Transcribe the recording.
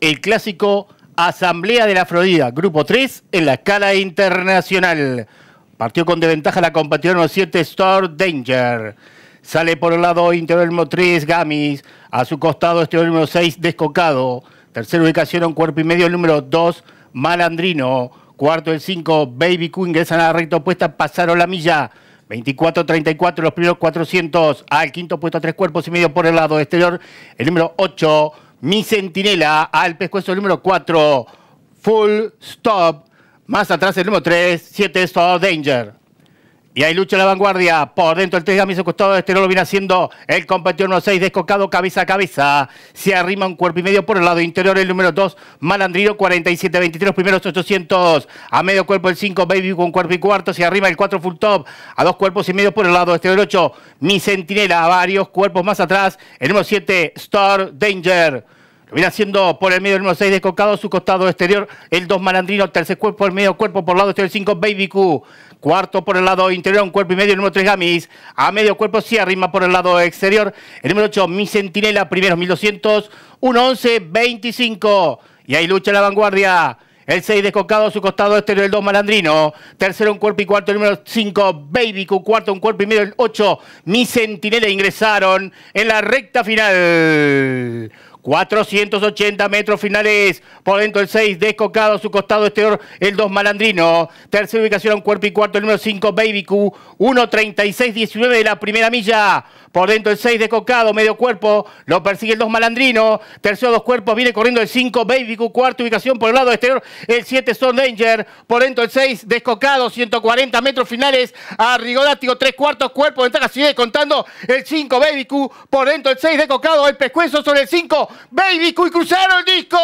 el clásico Asamblea de la Florida, grupo 3 en la escala internacional. Partió con desventaja la compatriota número 7 Star Danger. Sale por el lado interior número 3 Gamis, a su costado exterior número 6 Descocado. Tercera ubicación un cuerpo y medio el número 2 Malandrino. Cuarto el 5 Baby Queen, ingresan a la recta opuesta, pasaron la milla. 24-34, los primeros 400 al quinto puesto, a tres cuerpos y medio por el lado exterior. El número 8, Mi Centinela, al pescuezo, el número 4, Full Stop. Más atrás, el número 3, 7, stop Danger. Y ahí lucha la vanguardia. Por dentro del 3 a su costado este no lo viene haciendo el competidor 1-6 descocado cabeza a cabeza. Se arrima un cuerpo y medio por el lado interior el número 2 Malandrino 47-23 primeros 800. A medio cuerpo el 5 Baby con cuerpo y cuarto. Se arrima el 4 Full Top a dos cuerpos y medio por el lado este del 8 Mi Centinela a varios cuerpos más atrás. El número 7 Star Danger. Lo viene haciendo por el medio el número 6 descocado, su costado exterior, el 2 malandrino, tercer cuerpo, el medio cuerpo, por el lado exterior el 5 Baby Q. Cuarto por el lado interior, un cuerpo y medio, el número 3 Gamis. A medio cuerpo sí, arrima por el lado exterior. El número 8, Mi Centinela, Primero, 1200, 11, 25. Y ahí lucha la vanguardia. El 6 descocado a su costado exterior, el 2 malandrino. Tercero un cuerpo y cuarto, el número 5, Baby Q. Cuarto un cuerpo y medio, el 8, Mi Centinela ingresaron en la recta final. 480 metros finales. Por dentro el 6, descocado a su costado exterior, el 2 Malandrino. Tercera ubicación, un cuerpo y cuarto, el número 5, Baby Q. 1.36-19 de la primera milla. Por dentro el 6, descocado, medio cuerpo. Lo persigue el 2 Malandrino. Tercero, dos cuerpos, viene corriendo el 5, Baby Q. Cuarta ubicación por el lado exterior, el 7, Son Danger. Por dentro el 6, descocado, 140 metros finales. Arrigodático, tres cuartos, cuerpo, ventaja, sigue contando el 5, Baby Q. Por dentro el 6, descocado, el pescuezo sobre el 5. Baby cui Cusano dico!